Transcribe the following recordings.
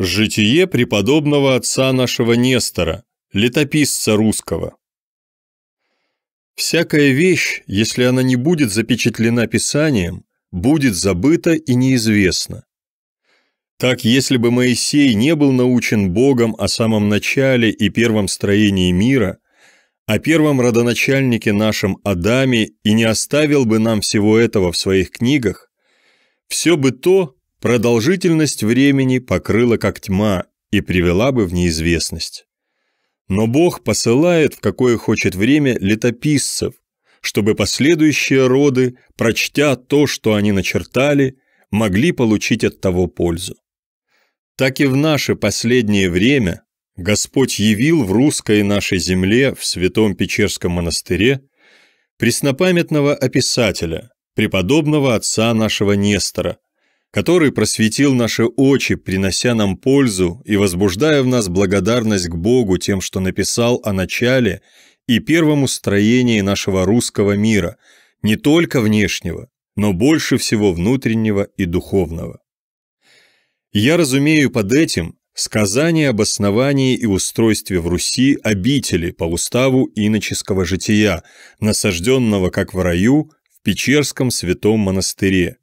Житие преподобного отца нашего Нестора, летописца русского. Всякая вещь, если она не будет запечатлена Писанием, будет забыта и неизвестна. Так, если бы Моисей не был научен Богом о самом начале и первом строении мира, о первом родоначальнике нашем Адаме и не оставил бы нам всего этого в своих книгах, все бы то, Продолжительность времени покрыла как тьма и привела бы в неизвестность. Но Бог посылает в какое хочет время летописцев, чтобы последующие роды, прочтя то, что они начертали, могли получить от того пользу. Так и в наше последнее время Господь явил в русской нашей земле в Святом Печерском монастыре преснопамятного описателя, преподобного отца нашего Нестора, который просветил наши очи, принося нам пользу и возбуждая в нас благодарность к Богу тем, что написал о начале и первом устроении нашего русского мира, не только внешнего, но больше всего внутреннего и духовного. Я разумею под этим сказание об основании и устройстве в Руси обители по уставу иноческого жития, насажденного как в раю в Печерском святом монастыре,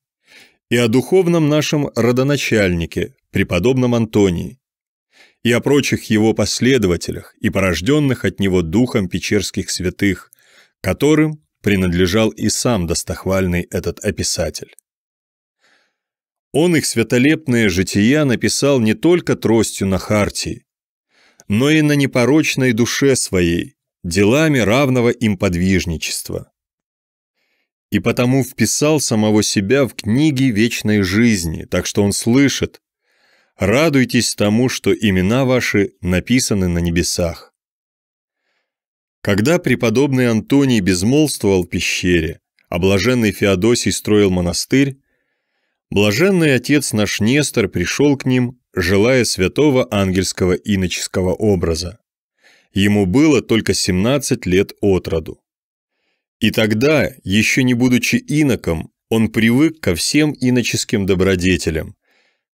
и о духовном нашем родоначальнике, преподобном Антонии, и о прочих его последователях и порожденных от него духом печерских святых, которым принадлежал и сам достохвальный этот описатель. Он их святолепное жития написал не только тростью на хартии, но и на непорочной душе своей, делами равного им подвижничества и потому вписал самого себя в книги вечной жизни, так что он слышит. Радуйтесь тому, что имена ваши написаны на небесах. Когда преподобный Антоний безмолвствовал в пещере, а блаженный Феодосий строил монастырь, блаженный отец наш Нестор пришел к ним, желая святого ангельского иноческого образа. Ему было только 17 лет от роду. И тогда, еще не будучи иноком, он привык ко всем иноческим добродетелям,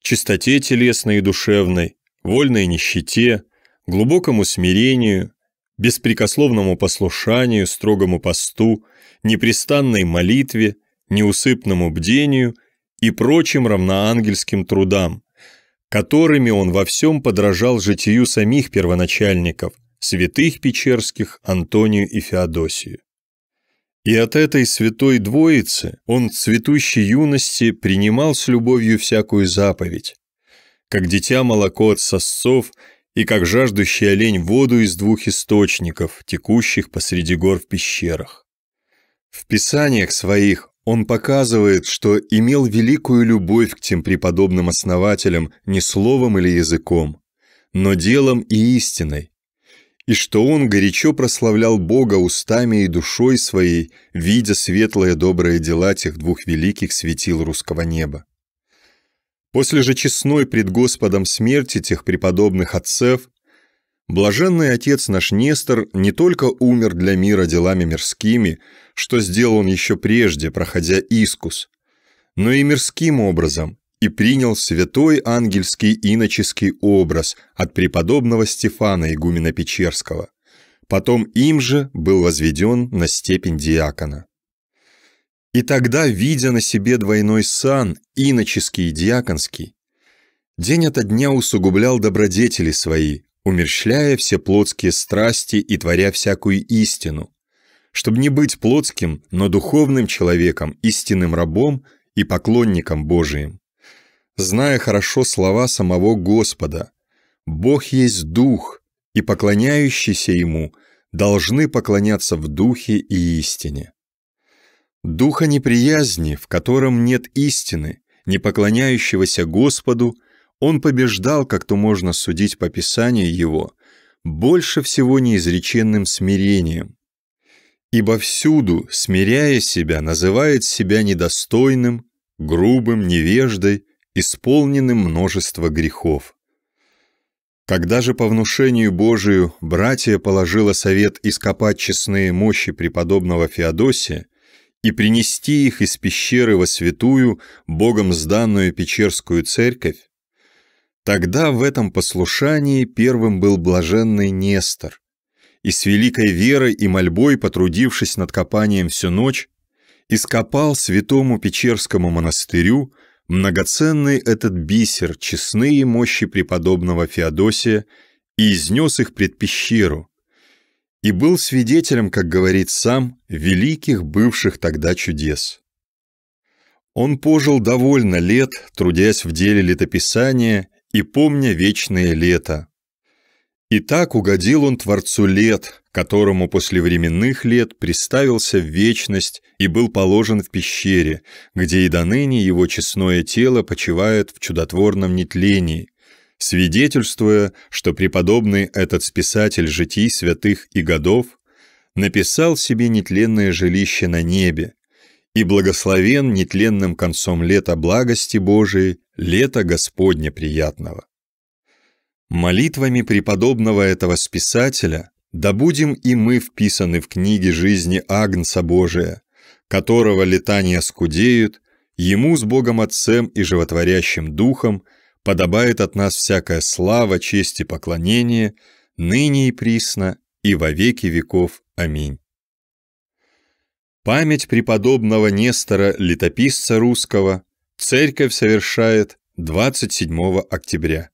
чистоте телесной и душевной, вольной нищете, глубокому смирению, беспрекословному послушанию, строгому посту, непрестанной молитве, неусыпному бдению и прочим равноангельским трудам, которыми он во всем подражал житию самих первоначальников, святых Печерских, Антонию и Феодосию. И от этой святой двоицы он в цветущей юности принимал с любовью всякую заповедь, как дитя молоко от сосцов и как жаждущий олень воду из двух источников, текущих посреди гор в пещерах. В писаниях своих он показывает, что имел великую любовь к тем преподобным основателям не словом или языком, но делом и истиной, и что он горячо прославлял Бога устами и душой своей, видя светлые добрые дела тех двух великих светил русского неба. После же честной пред Господом смерти тех преподобных отцев, блаженный отец наш Нестор не только умер для мира делами мирскими, что сделал он еще прежде, проходя искус, но и мирским образом, и принял святой ангельский иноческий образ от преподобного Стефана игумена Печерского. Потом им же был возведен на степень диакона. И тогда, видя на себе двойной сан, иноческий и диаконский, день ото дня усугублял добродетели свои, умерщвляя все плотские страсти и творя всякую истину, чтобы не быть плотским, но духовным человеком, истинным рабом и поклонником Божиим зная хорошо слова самого Господа. «Бог есть Дух, и поклоняющиеся Ему должны поклоняться в Духе и истине». Духа неприязни, в котором нет истины, не поклоняющегося Господу, он побеждал, как то можно судить по Писанию его, больше всего неизреченным смирением. Ибо всюду, смиряя себя, называет себя недостойным, грубым, невеждой, исполнены множество грехов. Когда же по внушению Божию братья положила совет ископать честные мощи преподобного Феодосия и принести их из пещеры во святую, Богом сданную Печерскую церковь, тогда в этом послушании первым был блаженный Нестор, и с великой верой и мольбой, потрудившись над копанием всю ночь, ископал святому Печерскому монастырю многоценный этот бисер честные мощи преподобного Феодосия и изнес их пред пещеру, и был свидетелем, как говорит сам, великих бывших тогда чудес. Он пожил довольно лет, трудясь в деле летописания и помня вечное лето, и так угодил он Творцу лет, которому после временных лет приставился в вечность и был положен в пещере, где и до ныне его честное тело почивает в чудотворном нетлении, свидетельствуя, что преподобный этот списатель житий святых и годов написал себе нетленное жилище на небе и благословен нетленным концом лета благости Божией, лето Господня приятного. Молитвами преподобного этого списателя да будем и мы вписаны в книге жизни Агнца Божия, которого летания скудеют, ему с Богом Отцем и Животворящим Духом подобает от нас всякая слава, честь и поклонение, ныне и присно, и во веки веков. Аминь. Память преподобного Нестора, летописца русского, церковь совершает 27 октября.